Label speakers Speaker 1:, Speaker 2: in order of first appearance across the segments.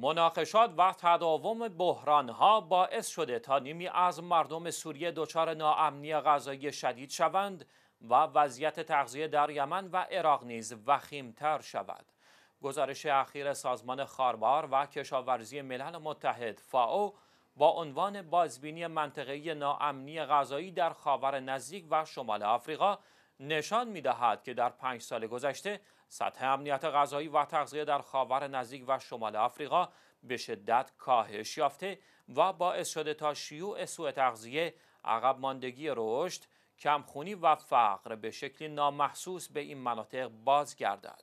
Speaker 1: مناقشات و تداوم ها باعث شده تا نیمی از مردم سوریه دچار ناامنی غذایی شدید شوند و وضعیت تغذیه در یمن و عراق نیز وخیمتر شود گزارش اخیر سازمان خاربار و کشاورزی ملل متحد فاو با عنوان بازبینی منطقه ناامنی غذایی در خاور نزدیک و شمال آفریقا نشان می دهد که در پنج سال گذشته سطح امنیت غذایی و تغذیه در خاور نزدیک و شمال آفریقا به شدت کاهش یافته و باعث شده تا شیوع سوء تغذیه، عقب ماندگی رشد، کمخونی و فقر به شکلی نامحسوس به این مناطق بازگردد.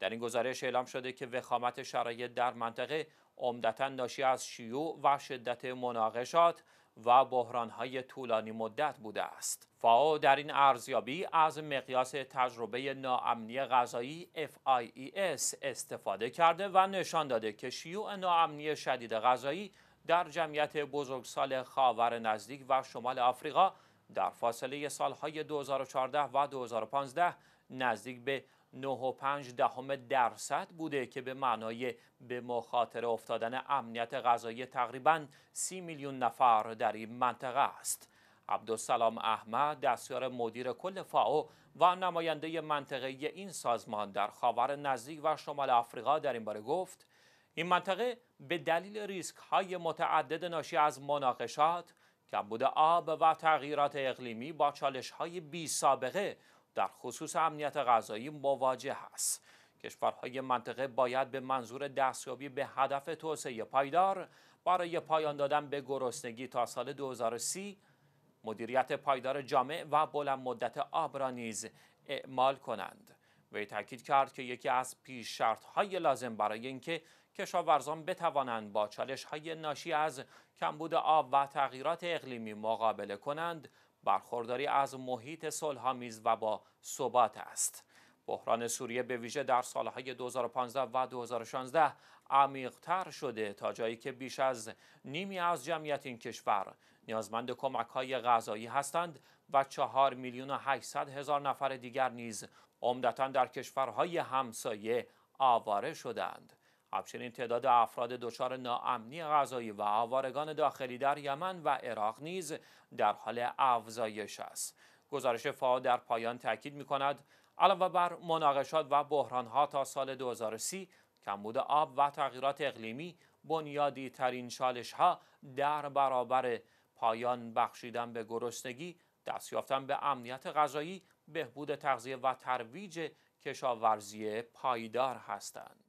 Speaker 1: در این گزارش اعلام شده که وخامت شرایط در منطقه عمدتا ناشی از شیوع و شدت مناقشات و بحرانهای طولانی مدت بوده است. فاو در این ارزیابی از مقیاس تجربه ناامنی غذایی FIES استفاده کرده و نشان داده که شیوع ناامنی شدید غذایی در جمعیت بزرگسال خاور نزدیک و شمال آفریقا در فاصله سالهای 2014 و 2015 نزدیک به 9.5 دهم درصد بوده که به معنای به مخاطر افتادن امنیت غذایی تقریبا 30 میلیون نفر در این منطقه است. عبدالسلام احمد دستیار مدیر کل فاو و نماینده منطقه این سازمان در خاور نزدیک و شمال آفریقا در این باره گفت این منطقه به دلیل ریسک های متعدد ناشی از مناقشات، کمبود آب و تغییرات اقلیمی با چالش های بی سابقه در خصوص امنیت غذایی مواجه است کشورهای منطقه باید به منظور دستیابی به هدف توسعه پایدار برای پایان دادن به گرسنگی تا سال 2030 مدیریت پایدار جامع و بلند مدت آب را نیز اعمال کنند وی تاکید کرد که یکی از پیش شرط های لازم برای اینکه کشاورزان بتوانند با چالش های ناشی از کمبود آب و تغییرات اقلیمی مقابله کنند برخورداری از محیط صلحآمیز و با ثبات است بحران سوریه به ویژه در سالهای 2015 و 2016 عمیقتر شده تا جایی که بیش از نیمی از جمعیت این کشور نیازمند کمک های غذایی هستند و چهار میلیون و 800 هزار نفر دیگر نیز عمدتا در کشورهای همسایه آواره شدند. همچنین تعداد افراد دچار ناامنی غذایی و آوارگان داخلی در یمن و عراق نیز در حال افزایش است گزارش فا در پایان تاکید می کند علاوه بر مناقشات و ها تا سال 2030 کمبود آب و تغییرات اقلیمی بنیادی ترین چالش ها در برابر پایان بخشیدن به گرسنگی دست یافتن به امنیت غذایی بهبود تغذیه و ترویج کشاورزی پایدار هستند